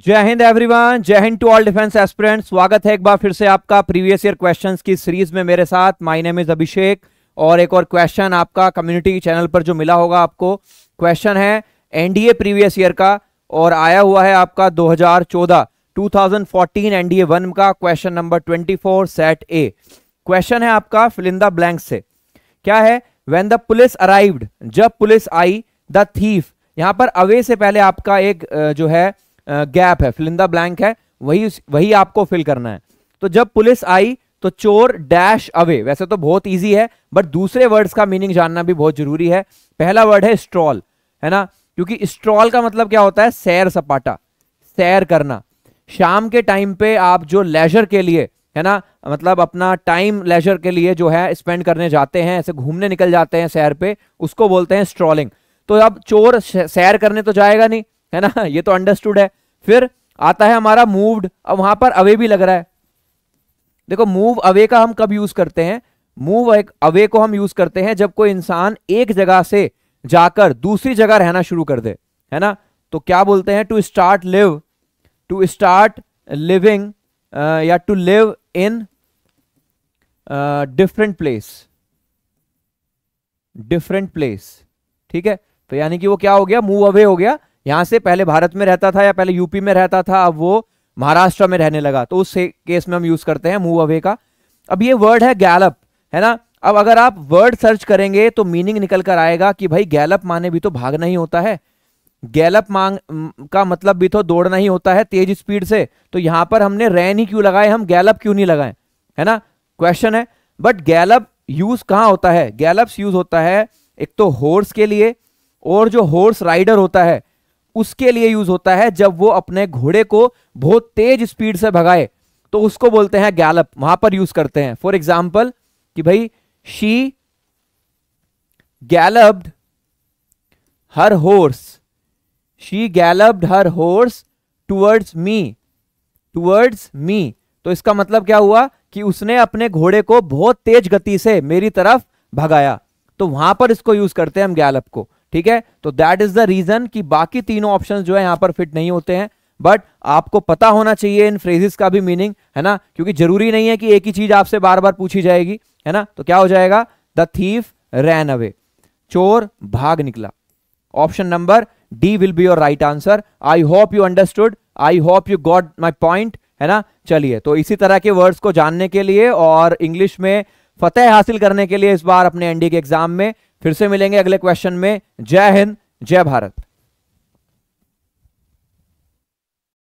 जय हिंद एवरीवन जय Hind to all defence aspirants स्वागत है एक बार फिर से आपका प्रीवियस ईयर क्वेश्चंस की सीरीज में मेरे साथ माय नेम इज अभिषेक और एक और क्वेश्चन आपका कम्युनिटी चैनल पर जो मिला होगा आपको क्वेश्चन है एनडीए प्रीवियस ईयर का और आया हुआ है आपका 2014 2014 एनडीए वन का question number twenty set A question है आपका फिलिंदा ब्लैंक से क्या है वेन द पुलिस अराइव्ड जब पुलिस आई द थीफ यहां पर अवे से पहले आपका एक जो है गैप है फिलिंदा ब्लैंक है वही वही आपको फिल करना है तो जब पुलिस आई तो चोर डैश अवे वैसे तो बहुत ईजी है बट दूसरे वर्ड्स का मीनिंग जानना भी बहुत जरूरी है पहला वर्ड है स्ट्रॉल है ना क्योंकि स्ट्रॉल का मतलब क्या होता है सैर सपाटा सैर करना शाम के टाइम पे आप जो लेजर के लिए है ना मतलब अपना टाइम लेजर के लिए जो है स्पेंड करने जाते हैं ऐसे घूमने निकल जाते हैं सैर पे उसको बोलते हैं स्ट्रॉलिंग तो अब चोर सैर करने तो जाएगा नहीं है ना ये तो अंडरस्टूड है फिर आता है हमारा मूव्ड अब वहां पर अवे भी लग रहा है देखो मूव अवे का हम कब यूज करते हैं मूव अवे को हम यूज करते हैं जब कोई इंसान एक जगह से जाकर दूसरी जगह रहना शुरू कर दे है ना तो क्या बोलते हैं to start live to start living या to live in different place different place ठीक है तो यानी कि वो क्या हो गया मूव अवे हो गया यहां से पहले भारत में रहता था या पहले यूपी में रहता था अब वो महाराष्ट्र में रहने लगा तो उस केस में हम यूज करते हैं मूव अवे का अब ये वर्ड है गैलप है ना अब अगर आप वर्ड सर्च करेंगे तो मीनिंग निकल कर आएगा कि भाई गैलप माने भी तो भागना ही होता है गैलप मांग का मतलब भी तो दौड़ना ही होता है तेज स्पीड से तो यहां पर हमने रैन ही क्यों लगाए हम गैलप क्यों नहीं लगाए है ना क्वेश्चन है बट गैलप यूज कहाँ होता है गैलप्स यूज होता है एक तो हॉर्स के लिए और जो हॉर्स राइडर होता है उसके लिए यूज होता है जब वो अपने घोड़े को बहुत तेज स्पीड से भगाए तो उसको बोलते हैं गैलप वहां पर यूज करते हैं फॉर एग्जाम्पल कि भाई she galloped her horse she galloped her horse towards me towards me तो इसका मतलब क्या हुआ कि उसने अपने घोड़े को बहुत तेज गति से मेरी तरफ भगाया तो वहां पर इसको यूज करते हैं हम गैलप को ठीक है तो दैट इज द रीजन कि बाकी तीनों ऑप्शन जो है यहां पर फिट नहीं होते हैं बट आपको पता होना चाहिए इन फ्रेजेस का भी मीनिंग है ना क्योंकि जरूरी नहीं है कि एक ही चीज आपसे बार बार पूछी जाएगी है ना तो क्या हो जाएगा द थीफ रैन अवे चोर भाग निकला option number D will be your right answer I hope you understood I hope you got my point है ना चलिए तो इसी तरह के वर्ड्स को जानने के लिए और इंग्लिश में फतेह हासिल करने के लिए इस बार अपने एनडी के एग्जाम में फिर से मिलेंगे अगले क्वेश्चन में जय हिंद जय भारत